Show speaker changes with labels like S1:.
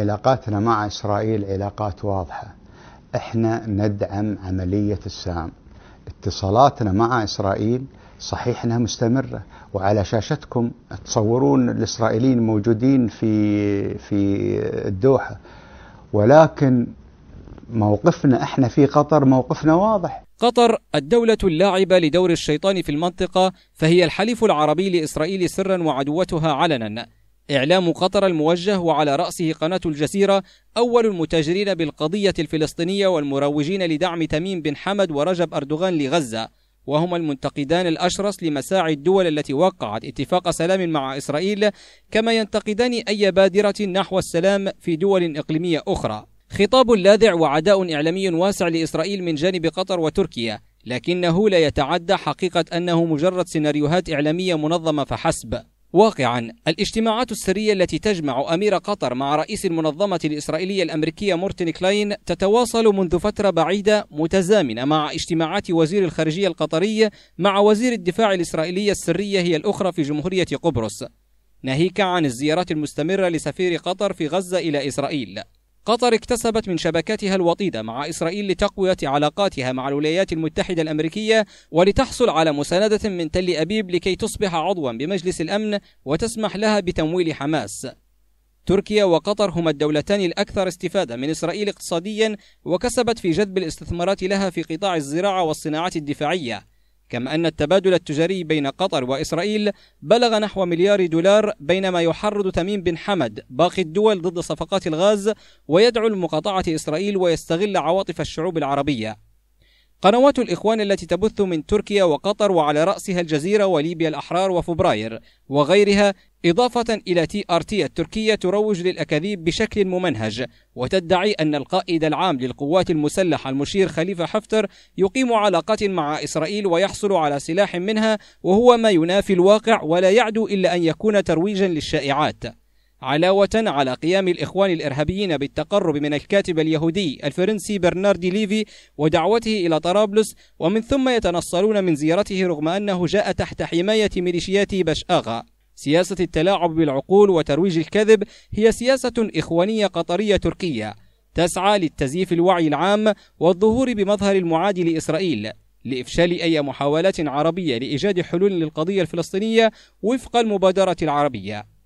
S1: علاقاتنا مع إسرائيل علاقات واضحة احنا ندعم عملية السلام اتصالاتنا مع إسرائيل صحيح أنها مستمرة وعلى شاشتكم تصورون الإسرائيليين موجودين في, في الدوحة ولكن موقفنا احنا في قطر موقفنا واضح
S2: قطر الدولة اللاعبة لدور الشيطان في المنطقة فهي الحليف العربي لإسرائيل سرا وعدوتها علنا إعلام قطر الموجه وعلى رأسه قناة الجزيرة أول المتاجرين بالقضية الفلسطينية والمروجين لدعم تميم بن حمد ورجب أردوغان لغزة وهما المنتقدان الأشرس لمساعي الدول التي وقعت اتفاق سلام مع إسرائيل كما ينتقدان أي بادرة نحو السلام في دول إقليمية أخرى خطاب لاذع وعداء إعلامي واسع لإسرائيل من جانب قطر وتركيا لكنه لا يتعدى حقيقة أنه مجرد سيناريوهات إعلامية منظمة فحسب واقعا الاجتماعات السرية التي تجمع أمير قطر مع رئيس المنظمة الإسرائيلية الأمريكية مورتن كلاين تتواصل منذ فترة بعيدة متزامنة مع اجتماعات وزير الخارجية القطرية مع وزير الدفاع الإسرائيلية السرية هي الأخرى في جمهورية قبرص ناهيك عن الزيارات المستمرة لسفير قطر في غزة إلى إسرائيل قطر اكتسبت من شبكاتها الوطيدة مع إسرائيل لتقوية علاقاتها مع الولايات المتحدة الأمريكية ولتحصل على مساندة من تل أبيب لكي تصبح عضوا بمجلس الأمن وتسمح لها بتمويل حماس تركيا وقطر هما الدولتان الأكثر استفادة من إسرائيل اقتصاديا وكسبت في جذب الاستثمارات لها في قطاع الزراعة والصناعات الدفاعية كما أن التبادل التجاري بين قطر وإسرائيل بلغ نحو مليار دولار بينما يحرض تميم بن حمد باقي الدول ضد صفقات الغاز ويدعو لمقاطعة إسرائيل ويستغل عواطف الشعوب العربية قنوات الإخوان التي تبث من تركيا وقطر وعلى رأسها الجزيرة وليبيا الأحرار وفبراير وغيرها إضافة إلى تي آر تي التركية تروج للأكاذيب بشكل ممنهج وتدعي أن القائد العام للقوات المسلحة المشير خليفة حفتر يقيم علاقات مع إسرائيل ويحصل على سلاح منها وهو ما ينافي الواقع ولا يعدو إلا أن يكون ترويجا للشائعات علاوة على قيام الإخوان الإرهابيين بالتقرب من الكاتب اليهودي الفرنسي برناردي ليفي ودعوته إلى طرابلس ومن ثم يتنصلون من زيارته رغم أنه جاء تحت حماية ميليشيات باش آغا سياسة التلاعب بالعقول وترويج الكذب هي سياسة إخوانية قطرية تركية تسعى للتزييف الوعي العام والظهور بمظهر المعادي لإسرائيل لإفشال أي محاولات عربية لإيجاد حلول للقضية الفلسطينية وفق المبادرة العربية